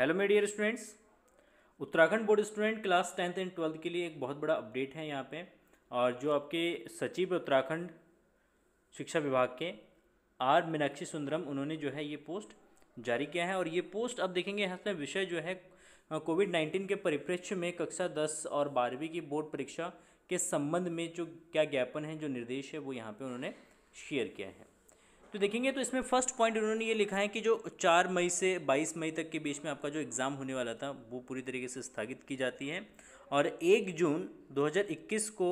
hello my dear students Uttarakhand board student class tenth and twelfth के लिए एक बहुत बड़ा अपडेट है यहाँ पे और जो आपके सचिव उत्तराखंड शिक्षा विभाग के आर मीनाक्षी सुंदरम उन्होंने जो है ये पोस्ट जारी किया है और ये पोस्ट अब देखेंगे इसमें विषय जो है कोविड नाइन्टीन के परिप्रेक्ष्य में कक्षा दस और बारहवीं की बोर्ड परीक्षा के संबंध में जो क्या ज्ञापन है जो निर्देश है वो यहाँ पर उन्होंने शेयर किया है तो देखेंगे तो इसमें फर्स्ट पॉइंट उन्होंने ये लिखा है कि जो चार मई से बाईस मई तक के बीच में आपका जो एग्ज़ाम होने वाला था वो पूरी तरीके से स्थगित की जाती है और एक जून 2021 को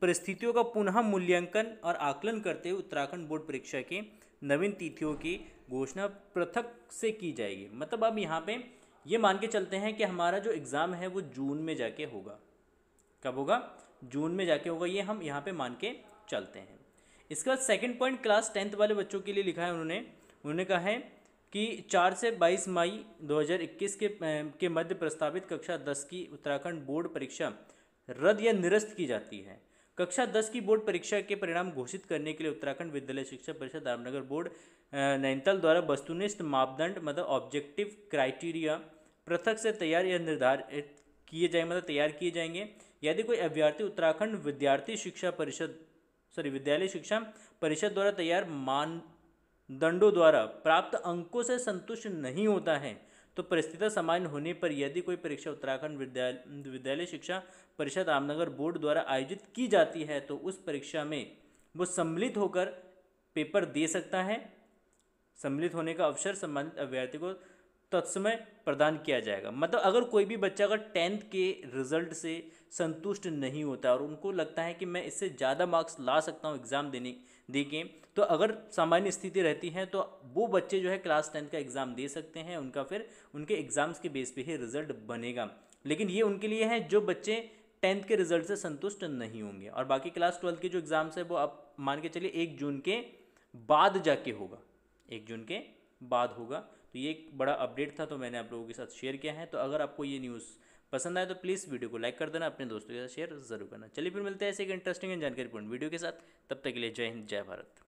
परिस्थितियों का पुनः मूल्यांकन और आकलन करते हुए उत्तराखंड बोर्ड परीक्षा की नवीन तिथियों की घोषणा पृथक से की जाएगी मतलब अब यहाँ पर ये मान के चलते हैं कि हमारा जो एग्ज़ाम है वो जून में जाके होगा कब होगा जून में जाके होगा ये हम यहाँ पर मान के चलते हैं इसके बाद सेकेंड पॉइंट क्लास टेंथ वाले बच्चों के लिए लिखा है उन्होंने उन्होंने कहा है कि चार से बाईस मई 2021 के के मध्य प्रस्तावित कक्षा दस की उत्तराखंड बोर्ड परीक्षा रद्द या निरस्त की जाती है कक्षा दस की बोर्ड परीक्षा के परिणाम घोषित करने के लिए उत्तराखंड विद्यालय शिक्षा परिषद रामनगर बोर्ड नैनीताल द्वारा वस्तुनिष्ठ मापदंड मतलब ऑब्जेक्टिव क्राइटेरिया पृथक से तैयार या निर्धारित किए जाए मतलब तैयार किए जाएंगे यदि कोई अभ्यर्थी उत्तराखंड विद्यार्थी शिक्षा परिषद सॉरी विद्यालय शिक्षा परिषद द्वारा तैयार मानदंडों द्वारा प्राप्त अंकों से संतुष्ट नहीं होता है तो परिस्थिति सामान्य होने पर यदि कोई परीक्षा उत्तराखंड विद्यालय विद्यालय शिक्षा परिषद रामनगर बोर्ड द्वारा आयोजित की जाती है तो उस परीक्षा में वो सम्मिलित होकर पेपर दे सकता है सम्मिलित होने का अवसर संबंधित अभ्यर्थी को तत्समय प्रदान किया जाएगा मतलब अगर कोई भी बच्चा अगर टेंथ के रिजल्ट से संतुष्ट नहीं होता और उनको लगता है कि मैं इससे ज़्यादा मार्क्स ला सकता हूँ एग्ज़ाम देने दे के तो अगर सामान्य स्थिति रहती है तो वो बच्चे जो है क्लास टेंथ का एग्ज़ाम दे सकते हैं उनका फिर उनके एग्ज़ाम्स के बेस पे ही रिजल्ट बनेगा लेकिन ये उनके लिए है जो बच्चे टेंथ के रिजल्ट से संतुष्ट नहीं होंगे और बाकी क्लास ट्वेल्थ के जो एग्ज़ाम्स है वो आप मान के चलिए एक जून के बाद जाके होगा एक जून के बाद होगा तो ये एक बड़ा अपडेट था तो मैंने आप लोगों के साथ शेयर किया है तो अगर आपको ये न्यूज़ पसंद आए तो प्लीज़ वीडियो को लाइक कर देना अपने दोस्तों के साथ शेयर जरूर करना चलिए फिर मिलते हैं ऐसे एक इंटरेस्टिंग जानकारी पूर्ण वीडियो के साथ तब तक के लिए जय हिंद जय भारत